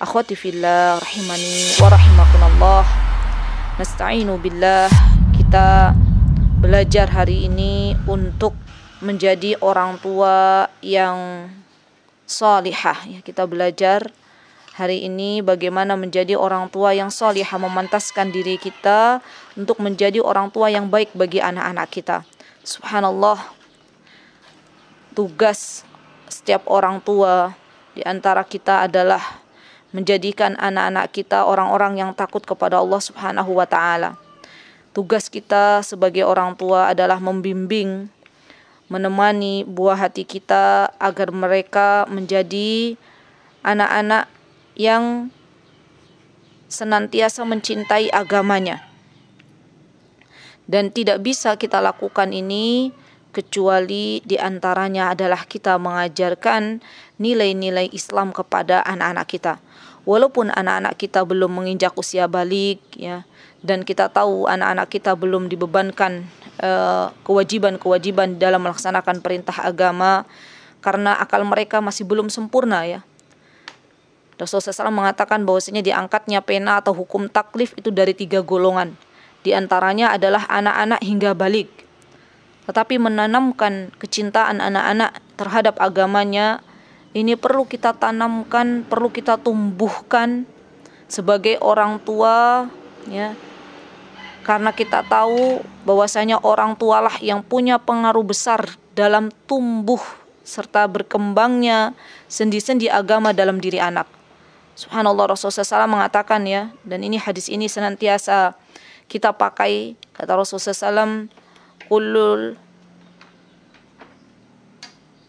akhwati fillah rahimani wa rahimakumullah nasta'inu billah kita belajar hari ini untuk menjadi orang tua yang salihah ya kita belajar hari ini bagaimana menjadi orang tua yang salihah memantaskan diri kita untuk menjadi orang tua yang baik bagi anak-anak kita subhanallah tugas setiap orang tua di antara kita adalah menjadikan anak-anak kita orang-orang yang takut kepada Allah Subhanahu wa taala. Tugas kita sebagai orang tua adalah membimbing, menemani buah hati kita agar mereka menjadi anak-anak yang senantiasa mencintai agamanya. Dan tidak bisa kita lakukan ini kecuali diantaranya adalah kita mengajarkan nilai-nilai Islam kepada anak-anak kita. Walaupun anak-anak kita belum menginjak usia balik, ya, dan kita tahu anak-anak kita belum dibebankan eh, kewajiban-kewajiban dalam melaksanakan perintah agama, karena akal mereka masih belum sempurna, ya. Rasulullah SAW mengatakan bahwasanya diangkatnya pena atau hukum taklif itu dari tiga golongan. Di antaranya adalah anak-anak hingga balik tetapi menanamkan kecintaan anak-anak terhadap agamanya ini perlu kita tanamkan, perlu kita tumbuhkan sebagai orang tua ya. Karena kita tahu bahwasanya orang tualah yang punya pengaruh besar dalam tumbuh serta berkembangnya sendi-sendi agama dalam diri anak. Subhanallah Rasulullah SAW mengatakan ya, dan ini hadis ini senantiasa kita pakai, kata Rasulullah SAW, kulul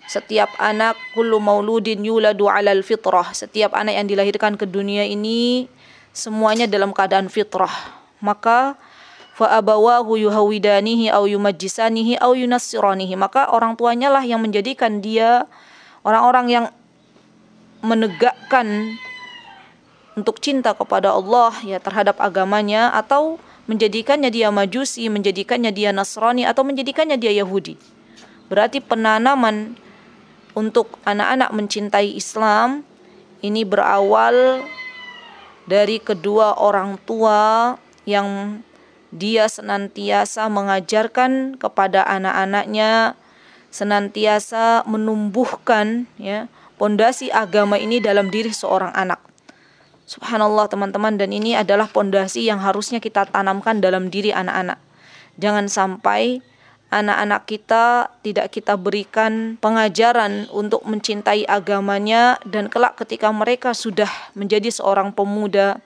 setiap anak kullu mauludin yuladu alal fitrah setiap anak yang dilahirkan ke dunia ini semuanya dalam keadaan fitrah maka fa abawahu yuhawidanihi au yumajjisanihi au yunassiranihi maka orang tuanya lah yang menjadikan dia orang-orang yang menegakkan untuk cinta kepada Allah ya terhadap agamanya atau menjadikannya dia Majusi, menjadikannya dia Nasrani, atau menjadikannya dia Yahudi. Berarti penanaman untuk anak-anak mencintai Islam ini berawal dari kedua orang tua yang dia senantiasa mengajarkan kepada anak-anaknya senantiasa menumbuhkan ya pondasi agama ini dalam diri seorang anak. Subhanallah teman-teman dan ini adalah pondasi yang harusnya kita tanamkan dalam diri anak-anak. Jangan sampai anak-anak kita tidak kita berikan pengajaran untuk mencintai agamanya dan kelak ketika mereka sudah menjadi seorang pemuda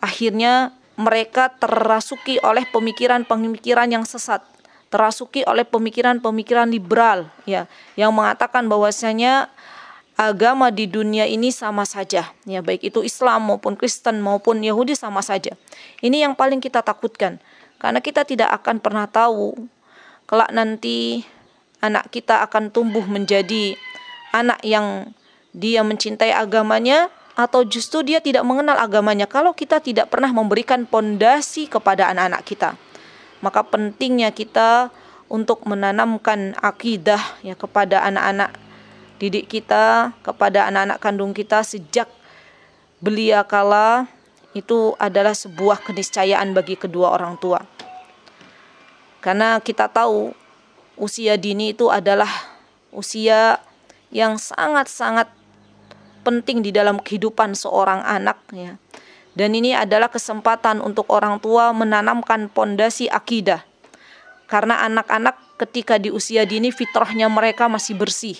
akhirnya mereka terasuki oleh pemikiran-pemikiran yang sesat terasuki oleh pemikiran-pemikiran liberal ya yang mengatakan bahwasanya agama di dunia ini sama saja, ya baik itu Islam maupun Kristen maupun Yahudi sama saja. Ini yang paling kita takutkan karena kita tidak akan pernah tahu kelak nanti anak kita akan tumbuh menjadi anak yang dia mencintai agamanya atau justru dia tidak mengenal agamanya kalau kita tidak pernah memberikan pondasi kepada anak-anak kita. Maka pentingnya kita untuk menanamkan akidah ya kepada anak-anak didik kita kepada anak-anak kandung kita sejak belia kala itu adalah sebuah keniscayaan bagi kedua orang tua. Karena kita tahu usia dini itu adalah usia yang sangat-sangat penting di dalam kehidupan seorang anak ya. Dan ini adalah kesempatan untuk orang tua menanamkan pondasi akidah. Karena anak-anak ketika di usia dini fitrahnya mereka masih bersih.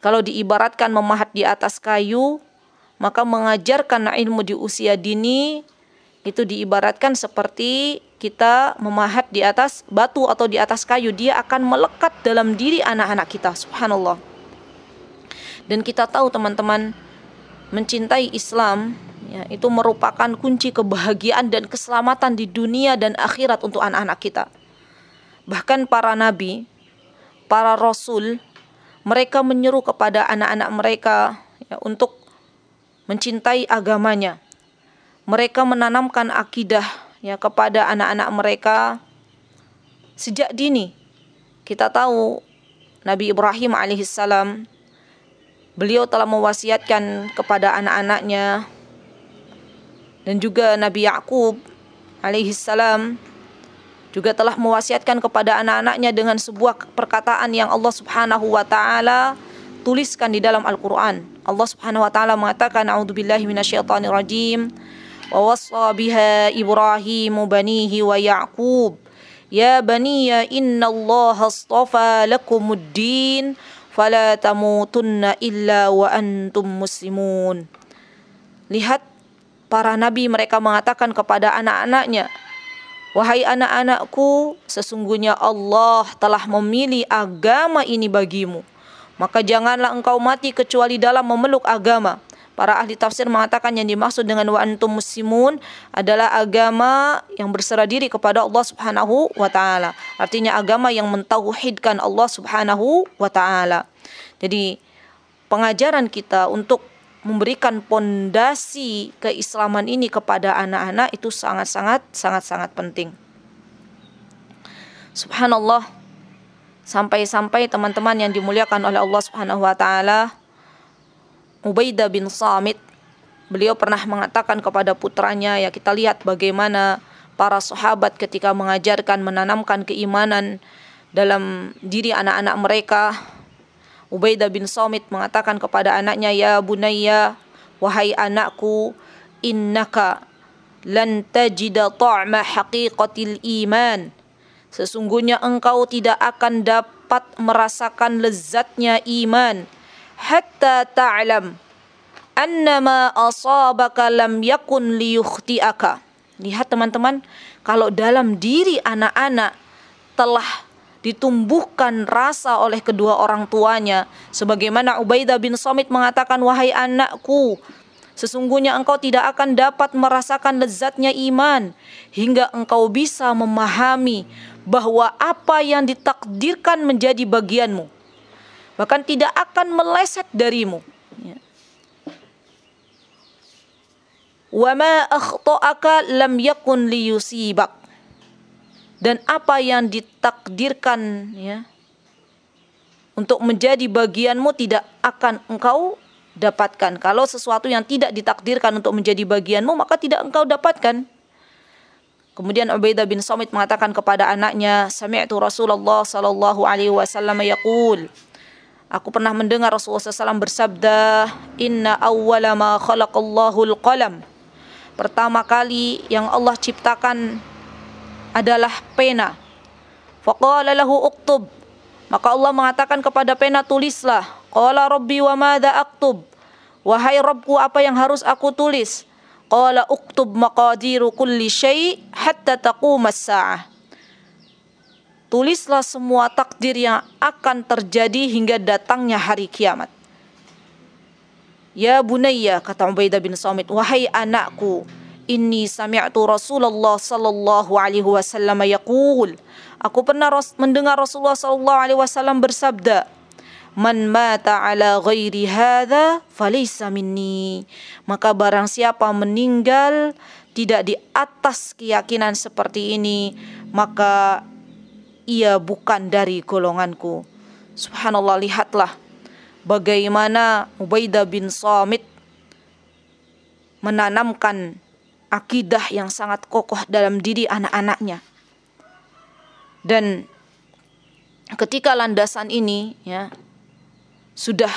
Kalau diibaratkan memahat di atas kayu, maka mengajarkan ilmu di usia dini itu diibaratkan seperti kita memahat di atas batu atau di atas kayu, dia akan melekat dalam diri anak-anak kita. Subhanallah. Dan kita tahu teman-teman mencintai Islam ya, itu merupakan kunci kebahagiaan dan keselamatan di dunia dan akhirat untuk anak-anak kita. Bahkan para nabi, para rasul mereka menyeru kepada anak-anak mereka ya, untuk mencintai agamanya. Mereka menanamkan akidah ya, kepada anak-anak mereka sejak dini. Kita tahu Nabi Ibrahim alaihissalam beliau telah mewasiatkan kepada anak-anaknya dan juga Nabi Yakub alaihissalam juga telah mewasiatkan kepada anak-anaknya dengan sebuah perkataan yang Allah Subhanahu wa taala tuliskan di dalam Al-Qur'an. Allah Subhanahu wa taala mengatakan a'udzubillahi minasyaitonirrajim wa wasa biha Ibrahim banihi wa Ya'qub ya bani ya innallaha astafa lakumuddin fala tamutunna illa wa antum muslimun. Lihat para nabi mereka mengatakan kepada anak-anaknya Wahai anak-anakku, sesungguhnya Allah telah memilih agama ini bagimu. Maka janganlah engkau mati kecuali dalam memeluk agama. Para ahli tafsir mengatakan yang dimaksud dengan wa antum muslimun adalah agama yang berserah diri kepada Allah Subhanahu wa taala. Artinya agama yang mentauhidkan Allah Subhanahu wa taala. Jadi pengajaran kita untuk memberikan pondasi keislaman ini kepada anak-anak itu sangat-sangat sangat-sangat penting. Subhanallah. Sampai-sampai teman-teman yang dimuliakan oleh Allah Subhanahu wa taala Ubaidah bin Samit beliau pernah mengatakan kepada putranya ya kita lihat bagaimana para sahabat ketika mengajarkan menanamkan keimanan dalam diri anak-anak mereka Ubaidah bin Somit mengatakan kepada anaknya, Ya Bunaya, wahai anakku, innaka lan tajida ta'ma haqiqatil iman. Sesungguhnya engkau tidak akan dapat merasakan lezatnya iman. Hatta ta'lam annama asabaka lam yakun liyukhti'aka. Lihat teman-teman, kalau dalam diri anak-anak telah ditumbuhkan rasa oleh kedua orang tuanya. Sebagaimana Ubaidah bin Somit mengatakan, Wahai anakku, sesungguhnya engkau tidak akan dapat merasakan lezatnya iman hingga engkau bisa memahami bahwa apa yang ditakdirkan menjadi bagianmu. Bahkan tidak akan meleset darimu. Ya. Wama akhta'aka lam yakun liyusibak dan apa yang ditakdirkan ya untuk menjadi bagianmu tidak akan engkau dapatkan. Kalau sesuatu yang tidak ditakdirkan untuk menjadi bagianmu maka tidak engkau dapatkan. Kemudian Ubaidah bin Samit mengatakan kepada anaknya, "Sami'tu Rasulullah sallallahu alaihi wasallam yaqul" Aku pernah mendengar Rasulullah SAW bersabda, Inna awwala ma khalaqallahu al-qalam. Pertama kali yang Allah ciptakan adalah pena. Faqala lahu uktub. Maka Allah mengatakan kepada pena tulislah. Qala rabbi wa madha aktub. Wahai Robku apa yang harus aku tulis? Qala uktub maqadiru kulli syai hatta taqumas sa'ah. Tulislah semua takdir yang akan terjadi hingga datangnya hari kiamat. Ya bunayya kata Ubaidah bin Samit, wahai anakku, Inni sami'tu Rasulullah sallallahu alaihi wasallam yaqul. Aku pernah mendengar Rasulullah sallallahu alaihi wasallam bersabda, Man mata ala ghairi hadza falaysa minni. Maka barang siapa meninggal tidak di atas keyakinan seperti ini, maka ia bukan dari golonganku. Subhanallah lihatlah bagaimana Ubaidah bin Samit menanamkan akidah yang sangat kokoh dalam diri anak-anaknya. Dan ketika landasan ini ya sudah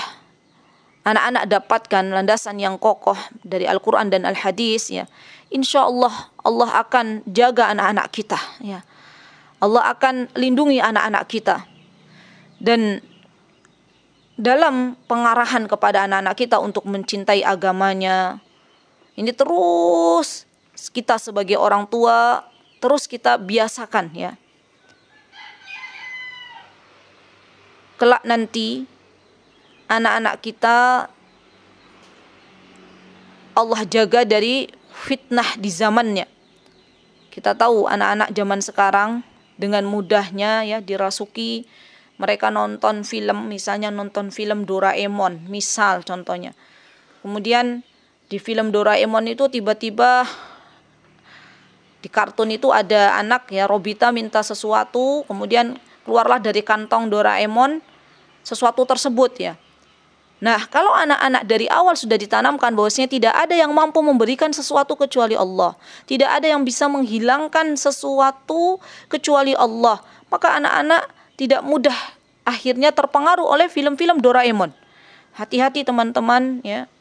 anak-anak dapatkan landasan yang kokoh dari Al-Quran dan Al-Hadis ya insya Allah Allah akan jaga anak-anak kita ya Allah akan lindungi anak-anak kita dan dalam pengarahan kepada anak-anak kita untuk mencintai agamanya ini terus kita sebagai orang tua terus kita biasakan ya. Kelak nanti anak-anak kita Allah jaga dari fitnah di zamannya. Kita tahu anak-anak zaman sekarang dengan mudahnya ya dirasuki mereka nonton film misalnya nonton film Doraemon misal contohnya. Kemudian di film Doraemon itu tiba-tiba di kartun itu ada anak ya Robita minta sesuatu kemudian keluarlah dari kantong Doraemon sesuatu tersebut ya Nah, kalau anak-anak dari awal sudah ditanamkan bahwasanya tidak ada yang mampu memberikan sesuatu kecuali Allah, tidak ada yang bisa menghilangkan sesuatu kecuali Allah, maka anak-anak tidak mudah akhirnya terpengaruh oleh film-film Doraemon. Hati-hati teman-teman ya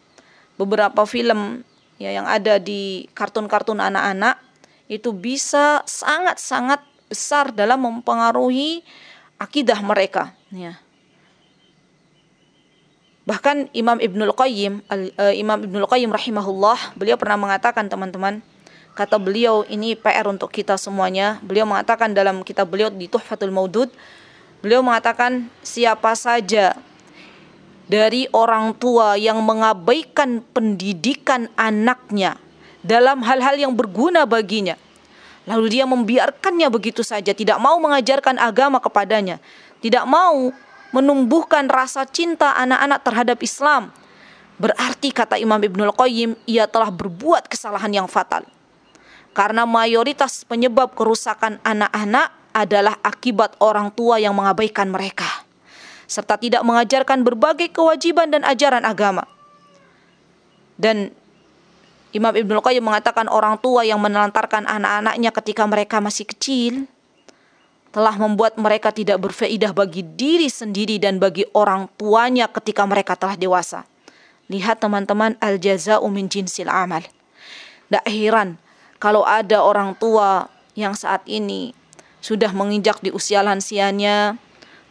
beberapa film ya yang ada di kartun-kartun anak-anak itu bisa sangat-sangat besar dalam mempengaruhi akidah mereka ya. Bahkan Imam Ibnul Qayyim al, uh, Imam Ibnul Qayyim rahimahullah beliau pernah mengatakan teman-teman kata beliau ini PR untuk kita semuanya. Beliau mengatakan dalam kitab beliau di Tuhfatul Maudud beliau mengatakan siapa saja dari orang tua yang mengabaikan pendidikan anaknya dalam hal-hal yang berguna baginya. Lalu dia membiarkannya begitu saja, tidak mau mengajarkan agama kepadanya, tidak mau menumbuhkan rasa cinta anak-anak terhadap Islam. Berarti kata Imam Ibnul Qayyim, ia telah berbuat kesalahan yang fatal. Karena mayoritas penyebab kerusakan anak-anak adalah akibat orang tua yang mengabaikan mereka serta tidak mengajarkan berbagai kewajiban dan ajaran agama. Dan Imam Ibnu Qayyim mengatakan orang tua yang menelantarkan anak-anaknya ketika mereka masih kecil telah membuat mereka tidak berfaedah bagi diri sendiri dan bagi orang tuanya ketika mereka telah dewasa. Lihat teman-teman al jaza'u min jinsil amal. Tidak heran kalau ada orang tua yang saat ini sudah menginjak di usia lansianya,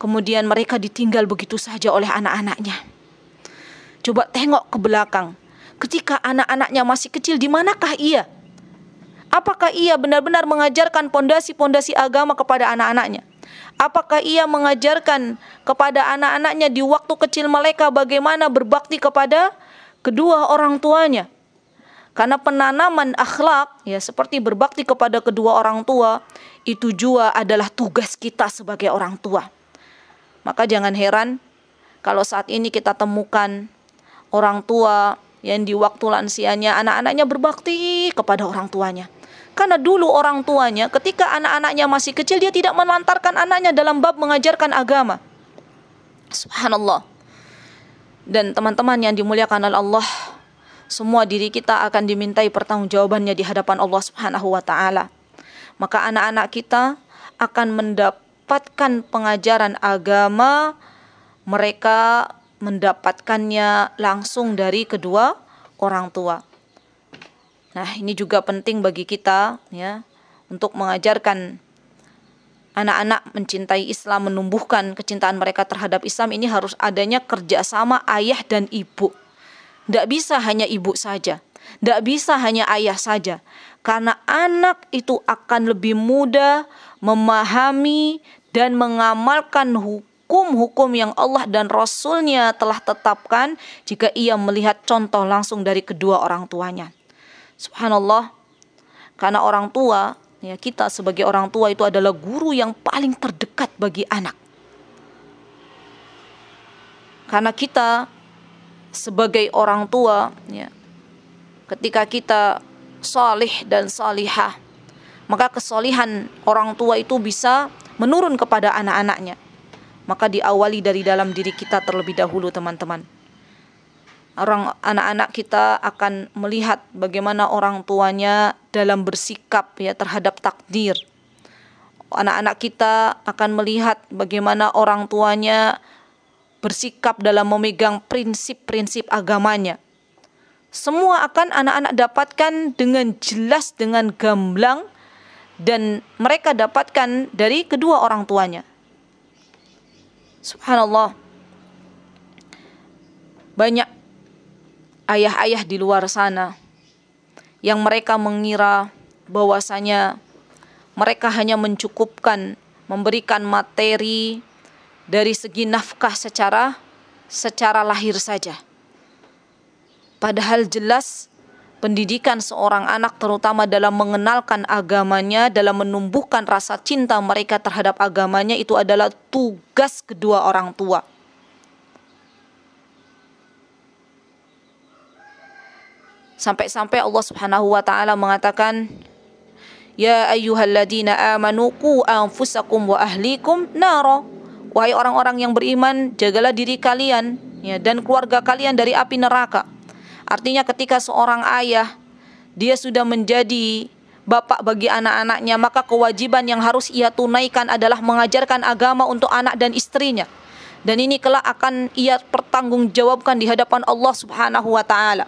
Kemudian mereka ditinggal begitu saja oleh anak-anaknya. Coba tengok ke belakang. Ketika anak-anaknya masih kecil, di manakah ia? Apakah ia benar-benar mengajarkan pondasi-pondasi agama kepada anak-anaknya? Apakah ia mengajarkan kepada anak-anaknya di waktu kecil mereka bagaimana berbakti kepada kedua orang tuanya? Karena penanaman akhlak ya seperti berbakti kepada kedua orang tua itu juga adalah tugas kita sebagai orang tua. Maka jangan heran kalau saat ini kita temukan orang tua yang di waktu lansianya anak-anaknya berbakti kepada orang tuanya. Karena dulu orang tuanya ketika anak-anaknya masih kecil dia tidak melantarkan anaknya dalam bab mengajarkan agama. Subhanallah. Dan teman-teman yang dimuliakan oleh Allah, semua diri kita akan dimintai pertanggungjawabannya di hadapan Allah Subhanahu wa taala. Maka anak-anak kita akan mendap mendapatkan pengajaran agama, mereka mendapatkannya langsung dari kedua orang tua. Nah, ini juga penting bagi kita ya untuk mengajarkan anak-anak mencintai Islam, menumbuhkan kecintaan mereka terhadap Islam ini harus adanya kerjasama ayah dan ibu. Tidak bisa hanya ibu saja, tidak bisa hanya ayah saja, karena anak itu akan lebih mudah memahami dan mengamalkan hukum-hukum yang Allah dan Rasulnya telah tetapkan jika ia melihat contoh langsung dari kedua orang tuanya. Subhanallah, karena orang tua, ya kita sebagai orang tua itu adalah guru yang paling terdekat bagi anak. Karena kita sebagai orang tua, ya, ketika kita salih dan salihah, maka kesolihan orang tua itu bisa menurun kepada anak-anaknya. Maka diawali dari dalam diri kita terlebih dahulu teman-teman. Orang anak-anak kita akan melihat bagaimana orang tuanya dalam bersikap ya terhadap takdir. Anak-anak kita akan melihat bagaimana orang tuanya bersikap dalam memegang prinsip-prinsip agamanya. Semua akan anak-anak dapatkan dengan jelas dengan gamblang dan mereka dapatkan dari kedua orang tuanya. Subhanallah. Banyak ayah-ayah di luar sana yang mereka mengira bahwasanya mereka hanya mencukupkan memberikan materi dari segi nafkah secara secara lahir saja. Padahal jelas pendidikan seorang anak terutama dalam mengenalkan agamanya, dalam menumbuhkan rasa cinta mereka terhadap agamanya itu adalah tugas kedua orang tua. Sampai-sampai Allah Subhanahu wa taala mengatakan Ya ayyuhalladzina amanuku, qu anfusakum wa ahlikum naro. Wahai orang-orang yang beriman, jagalah diri kalian ya, dan keluarga kalian dari api neraka. Artinya ketika seorang ayah dia sudah menjadi bapak bagi anak-anaknya, maka kewajiban yang harus ia tunaikan adalah mengajarkan agama untuk anak dan istrinya. Dan ini kelak akan ia pertanggungjawabkan di hadapan Allah Subhanahu wa taala.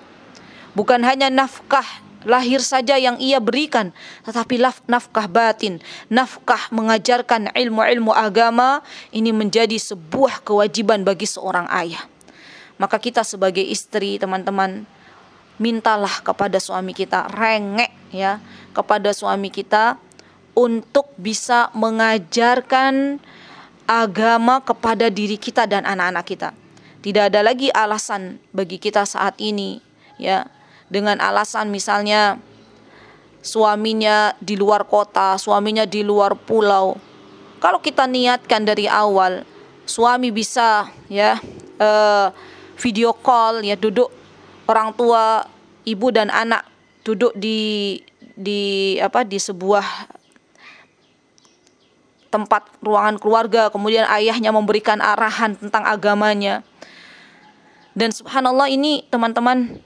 Bukan hanya nafkah lahir saja yang ia berikan, tetapi nafkah batin, nafkah mengajarkan ilmu-ilmu agama ini menjadi sebuah kewajiban bagi seorang ayah. Maka kita sebagai istri, teman-teman, mintalah kepada suami kita rengek ya, kepada suami kita untuk bisa mengajarkan agama kepada diri kita dan anak-anak kita. Tidak ada lagi alasan bagi kita saat ini ya, dengan alasan misalnya suaminya di luar kota, suaminya di luar pulau. Kalau kita niatkan dari awal, suami bisa ya eh, video call ya duduk orang tua ibu dan anak duduk di di apa di sebuah tempat ruangan keluarga kemudian ayahnya memberikan arahan tentang agamanya dan subhanallah ini teman-teman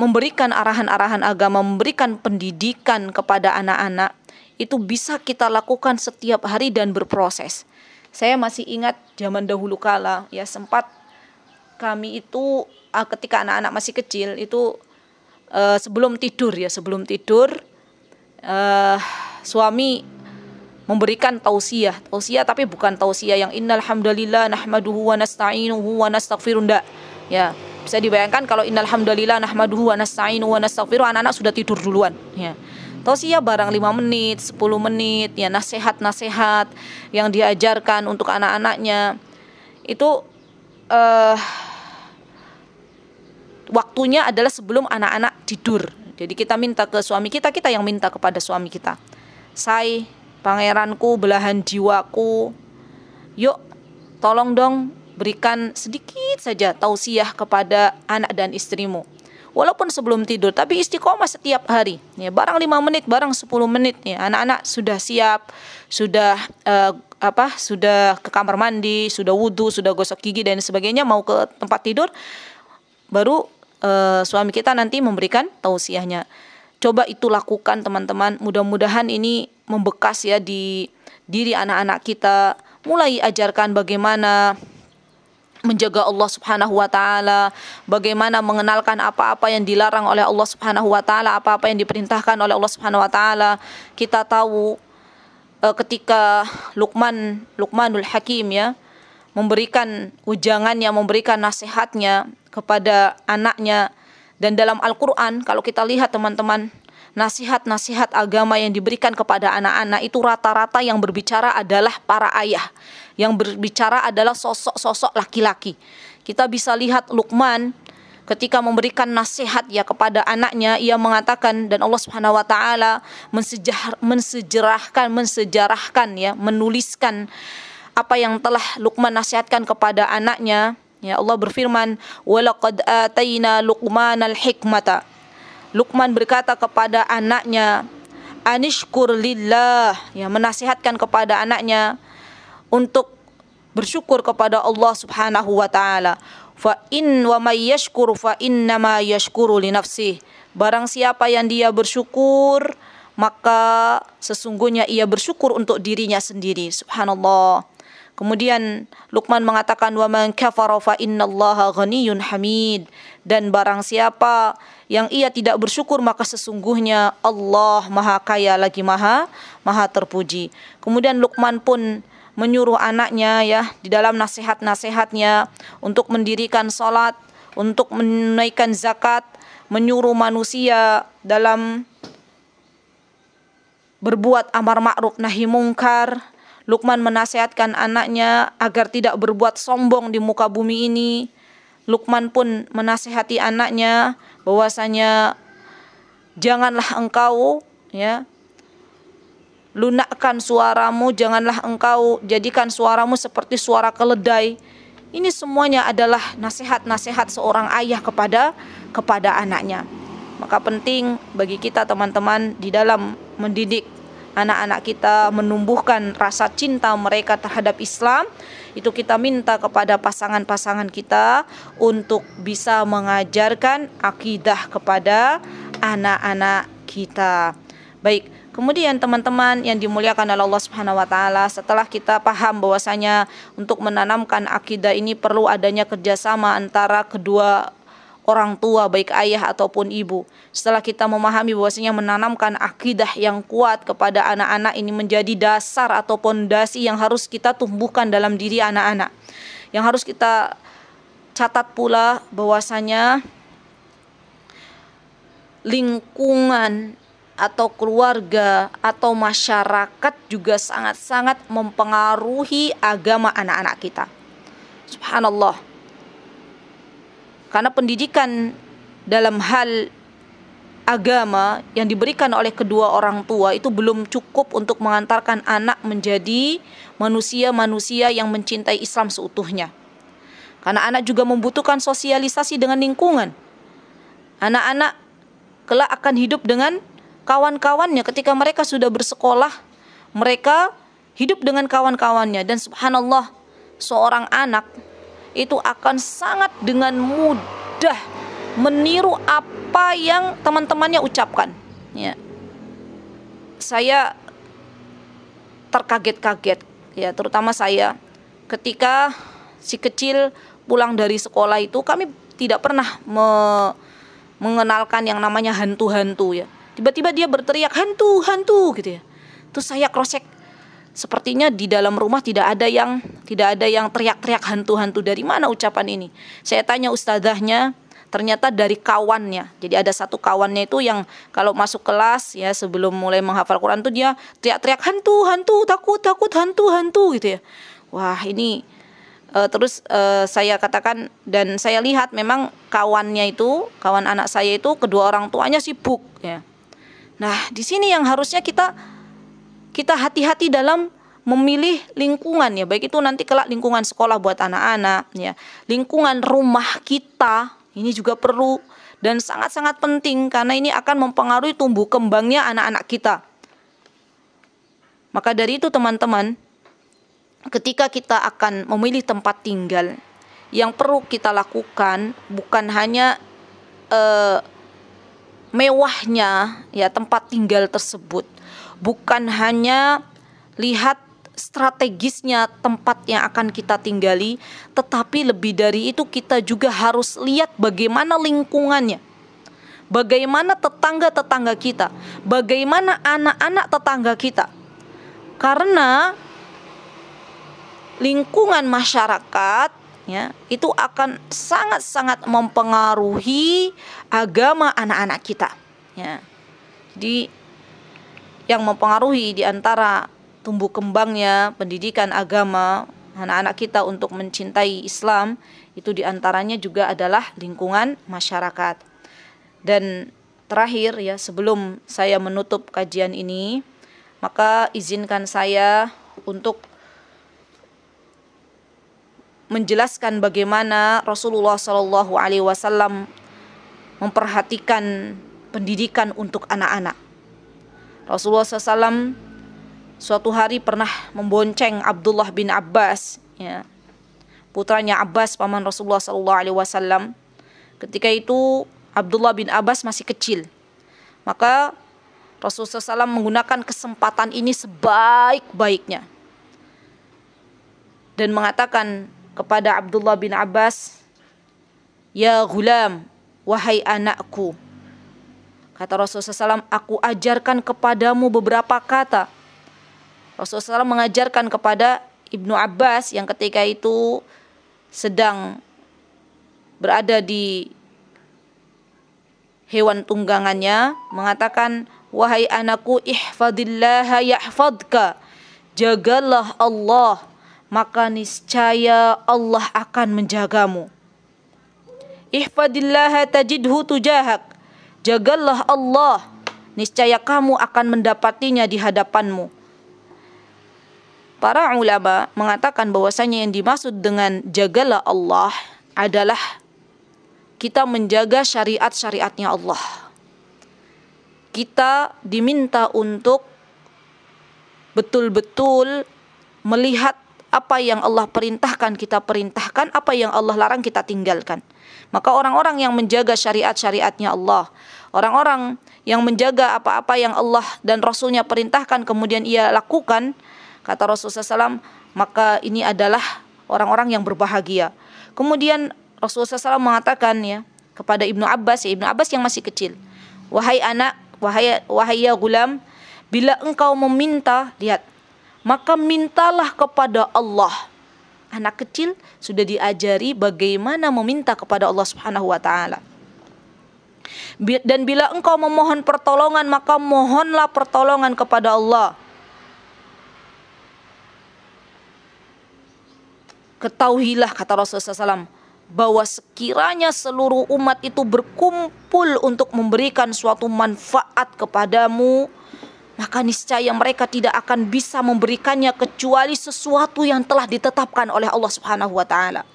memberikan arahan-arahan agama memberikan pendidikan kepada anak-anak itu bisa kita lakukan setiap hari dan berproses. Saya masih ingat zaman dahulu kala ya sempat kami itu uh, ketika anak-anak masih kecil itu uh, sebelum tidur ya sebelum tidur uh, suami memberikan tausiah tausiah tapi bukan tausiah yang innalhamdalillah nahmaduhu wa nasta'inuhu wa nastaghfiruh ya bisa dibayangkan kalau innalhamdalillah nahmaduhu wa nasta'inuhu wa nastaghfiruh anak-anak sudah tidur duluan ya tausiah barang 5 menit, 10 menit, ya nasihat-nasihat yang diajarkan untuk anak-anaknya. Itu uh, waktunya adalah sebelum anak-anak tidur. Jadi kita minta ke suami kita, kita yang minta kepada suami kita. Say, pangeranku, belahan jiwaku, yuk tolong dong berikan sedikit saja tausiah kepada anak dan istrimu. Walaupun sebelum tidur, tapi istiqomah setiap hari. Ya, barang lima menit, barang sepuluh menit. Ya, anak-anak sudah siap, sudah uh, apa sudah ke kamar mandi, sudah wudhu, sudah gosok gigi dan sebagainya, mau ke tempat tidur, baru uh, suami kita nanti memberikan tausiahnya. Coba itu lakukan teman-teman. Mudah-mudahan ini membekas ya di diri anak-anak kita. Mulai ajarkan bagaimana menjaga Allah Subhanahu wa taala, bagaimana mengenalkan apa-apa yang dilarang oleh Allah Subhanahu wa taala, apa-apa yang diperintahkan oleh Allah Subhanahu wa taala. Kita tahu uh, ketika Luqman Luqmanul Hakim ya memberikan ujangannya, memberikan nasihatnya kepada anaknya. Dan dalam Al-Quran, kalau kita lihat teman-teman, nasihat-nasihat agama yang diberikan kepada anak-anak itu rata-rata yang berbicara adalah para ayah. Yang berbicara adalah sosok-sosok laki-laki. Kita bisa lihat Luqman ketika memberikan nasihat ya kepada anaknya ia mengatakan dan Allah Subhanahu wa taala mensejarahkan mensejarahkan ya menuliskan apa yang telah Luqman nasihatkan kepada anaknya Ya Allah berfirman, "Walaqad ataina Luqmanal hikmata." Luqman berkata kepada anaknya, "Anishkur lillah." Ya, menasihatkan kepada anaknya untuk bersyukur kepada Allah Subhanahu wa taala. Fa in wa may yashkur fa innama yashkuru li nafsih. Barang siapa yang dia bersyukur, maka sesungguhnya ia bersyukur untuk dirinya sendiri. Subhanallah. Kemudian Luqman mengatakan wa man kafara fa innallaha ghaniyyun hamid dan barang siapa yang ia tidak bersyukur maka sesungguhnya Allah Maha Kaya lagi Maha Maha terpuji. Kemudian Luqman pun menyuruh anaknya ya di dalam nasihat-nasihatnya untuk mendirikan salat, untuk menunaikan zakat, menyuruh manusia dalam berbuat amar ma'ruf nahi mungkar Lukman menasehatkan anaknya agar tidak berbuat sombong di muka bumi ini. Lukman pun menasehati anaknya bahwasanya janganlah engkau ya lunakkan suaramu, janganlah engkau jadikan suaramu seperti suara keledai. Ini semuanya adalah nasihat-nasihat seorang ayah kepada kepada anaknya. Maka penting bagi kita teman-teman di dalam mendidik anak-anak kita menumbuhkan rasa cinta mereka terhadap Islam itu kita minta kepada pasangan-pasangan kita untuk bisa mengajarkan akidah kepada anak-anak kita. Baik, Kemudian teman-teman yang dimuliakan oleh Allah Subhanahu wa taala, setelah kita paham bahwasanya untuk menanamkan akidah ini perlu adanya kerjasama antara kedua orang tua baik ayah ataupun ibu. Setelah kita memahami bahwasanya menanamkan akidah yang kuat kepada anak-anak ini menjadi dasar atau pondasi yang harus kita tumbuhkan dalam diri anak-anak. Yang harus kita catat pula bahwasanya lingkungan atau keluarga atau masyarakat juga sangat-sangat mempengaruhi agama anak-anak kita. Subhanallah karena pendidikan dalam hal agama yang diberikan oleh kedua orang tua itu belum cukup untuk mengantarkan anak menjadi manusia-manusia yang mencintai Islam seutuhnya. Karena anak juga membutuhkan sosialisasi dengan lingkungan. Anak-anak kelak akan hidup dengan kawan-kawannya ketika mereka sudah bersekolah, mereka hidup dengan kawan-kawannya dan subhanallah seorang anak itu akan sangat dengan mudah meniru apa yang teman-temannya ucapkan. Ya. Saya terkaget-kaget ya, terutama saya ketika si kecil pulang dari sekolah itu kami tidak pernah me mengenalkan yang namanya hantu-hantu ya. Tiba-tiba dia berteriak hantu, hantu gitu ya. Terus saya cross Sepertinya di dalam rumah tidak ada yang tidak ada yang teriak-teriak hantu-hantu dari mana ucapan ini. Saya tanya ustazahnya, ternyata dari kawannya. Jadi ada satu kawannya itu yang kalau masuk kelas ya sebelum mulai menghafal Quran tuh dia teriak-teriak hantu, hantu, takut, takut, hantu, hantu gitu ya. Wah, ini uh, terus uh, saya katakan dan saya lihat memang kawannya itu, kawan anak saya itu kedua orang tuanya sibuk ya. Nah, di sini yang harusnya kita kita hati-hati dalam memilih lingkungan ya baik itu nanti kelak lingkungan sekolah buat anak-anak ya lingkungan rumah kita ini juga perlu dan sangat-sangat penting karena ini akan mempengaruhi tumbuh kembangnya anak-anak kita maka dari itu teman-teman ketika kita akan memilih tempat tinggal yang perlu kita lakukan bukan hanya eh, mewahnya ya tempat tinggal tersebut bukan hanya lihat strategisnya tempat yang akan kita tinggali, tetapi lebih dari itu kita juga harus lihat bagaimana lingkungannya. Bagaimana tetangga-tetangga kita, bagaimana anak-anak tetangga kita. Karena lingkungan masyarakat ya, itu akan sangat-sangat mempengaruhi agama anak-anak kita, ya. Jadi yang mempengaruhi di antara tumbuh kembangnya pendidikan agama anak-anak kita untuk mencintai Islam itu diantaranya juga adalah lingkungan masyarakat dan terakhir ya sebelum saya menutup kajian ini maka izinkan saya untuk menjelaskan bagaimana Rasulullah Shallallahu Alaihi Wasallam memperhatikan pendidikan untuk anak-anak Rasulullah SAW suatu hari pernah membonceng Abdullah bin Abbas, ya, putranya Abbas paman Rasulullah Sallallahu Alaihi Wasallam. Ketika itu Abdullah bin Abbas masih kecil, maka Rasulullah SAW menggunakan kesempatan ini sebaik-baiknya dan mengatakan kepada Abdullah bin Abbas, "Ya gulam, wahai anakku, Kata Rasulullah SAW, aku ajarkan kepadamu beberapa kata. Rasulullah SAW mengajarkan kepada Ibnu Abbas yang ketika itu sedang berada di hewan tunggangannya mengatakan wahai anakku ihfadillaha yahfadka jagalah Allah maka niscaya Allah akan menjagamu ihfadillaha tajidhu tujahak Jagalah Allah, niscaya kamu akan mendapatinya di hadapanmu. Para ulama mengatakan bahwasanya yang dimaksud dengan jagalah Allah adalah kita menjaga syariat-syariatnya Allah. Kita diminta untuk betul-betul melihat apa yang Allah perintahkan kita perintahkan, apa yang Allah larang kita tinggalkan. Maka orang-orang yang menjaga syariat-syariatnya Allah, orang-orang yang menjaga apa-apa yang Allah dan Rasulnya perintahkan kemudian ia lakukan kata Rasulullah SAW maka ini adalah orang-orang yang berbahagia kemudian Rasulullah SAW mengatakan ya kepada Ibnu Abbas ya Ibnu Abbas yang masih kecil wahai anak wahai wahai ya gulam bila engkau meminta lihat maka mintalah kepada Allah anak kecil sudah diajari bagaimana meminta kepada Allah Subhanahu wa taala. Dan bila engkau memohon pertolongan, maka mohonlah pertolongan kepada Allah. Ketahuilah kata Rasulullah SAW bahwa sekiranya seluruh umat itu berkumpul untuk memberikan suatu manfaat kepadamu, maka niscaya mereka tidak akan bisa memberikannya kecuali sesuatu yang telah ditetapkan oleh Allah Subhanahu wa taala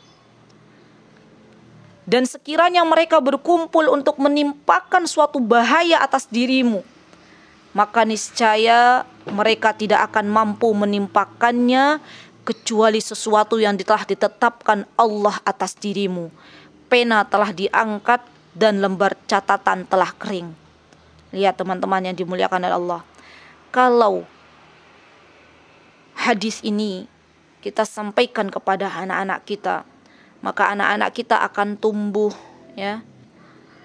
dan sekiranya mereka berkumpul untuk menimpakan suatu bahaya atas dirimu, maka niscaya mereka tidak akan mampu menimpakannya kecuali sesuatu yang telah ditetapkan Allah atas dirimu. Pena telah diangkat dan lembar catatan telah kering. Lihat teman-teman yang dimuliakan oleh Allah. Kalau hadis ini kita sampaikan kepada anak-anak kita, maka anak-anak kita akan tumbuh ya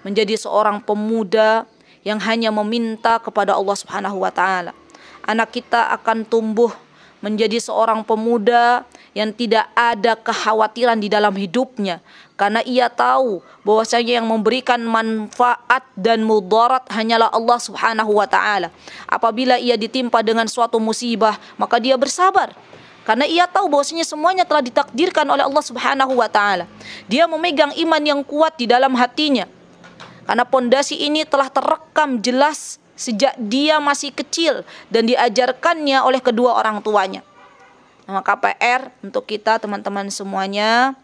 menjadi seorang pemuda yang hanya meminta kepada Allah Subhanahu wa taala. Anak kita akan tumbuh menjadi seorang pemuda yang tidak ada kekhawatiran di dalam hidupnya karena ia tahu bahwasanya yang memberikan manfaat dan mudarat hanyalah Allah Subhanahu wa taala. Apabila ia ditimpa dengan suatu musibah, maka dia bersabar karena ia tahu bahwasanya semuanya telah ditakdirkan oleh Allah Subhanahu wa taala. Dia memegang iman yang kuat di dalam hatinya. Karena pondasi ini telah terekam jelas sejak dia masih kecil dan diajarkannya oleh kedua orang tuanya. Nama maka PR untuk kita teman-teman semuanya,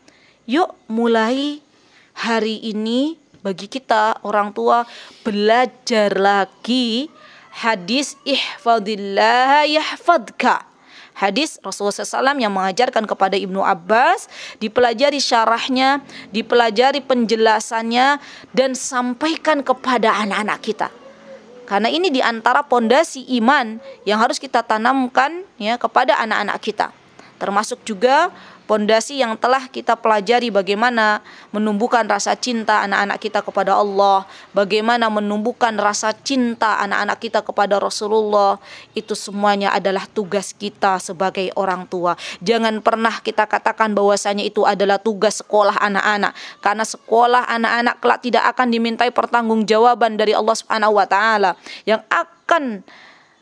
yuk mulai hari ini bagi kita orang tua belajar lagi hadis ihfadillah yahfadka hadis Rasulullah SAW yang mengajarkan kepada Ibnu Abbas, dipelajari syarahnya, dipelajari penjelasannya, dan sampaikan kepada anak-anak kita. Karena ini diantara pondasi iman yang harus kita tanamkan ya kepada anak-anak kita. Termasuk juga pondasi yang telah kita pelajari bagaimana menumbuhkan rasa cinta anak-anak kita kepada Allah, bagaimana menumbuhkan rasa cinta anak-anak kita kepada Rasulullah, itu semuanya adalah tugas kita sebagai orang tua. Jangan pernah kita katakan bahwasanya itu adalah tugas sekolah anak-anak karena sekolah anak-anak kelak tidak akan dimintai pertanggungjawaban dari Allah Subhanahu wa taala yang akan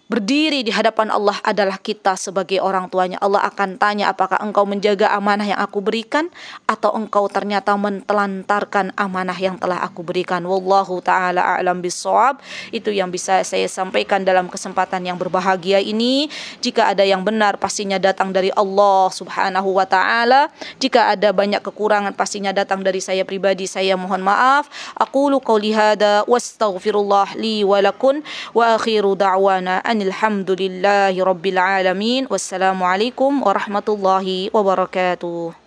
berdiri di hadapan Allah adalah kita sebagai orang tuanya. Allah akan tanya apakah engkau menjaga amanah yang aku berikan atau engkau ternyata mentelantarkan amanah yang telah aku berikan. Wallahu taala a'lam bisawab. Itu yang bisa saya sampaikan dalam kesempatan yang berbahagia ini. Jika ada yang benar pastinya datang dari Allah Subhanahu wa taala. Jika ada banyak kekurangan pastinya datang dari saya pribadi. Saya mohon maaf. Aku lihada hada wastaghfirullah li wa lakum wa akhiru da'wana أن الحمد لله رب العالمين والسلام عليكم ورحمة الله وبركاته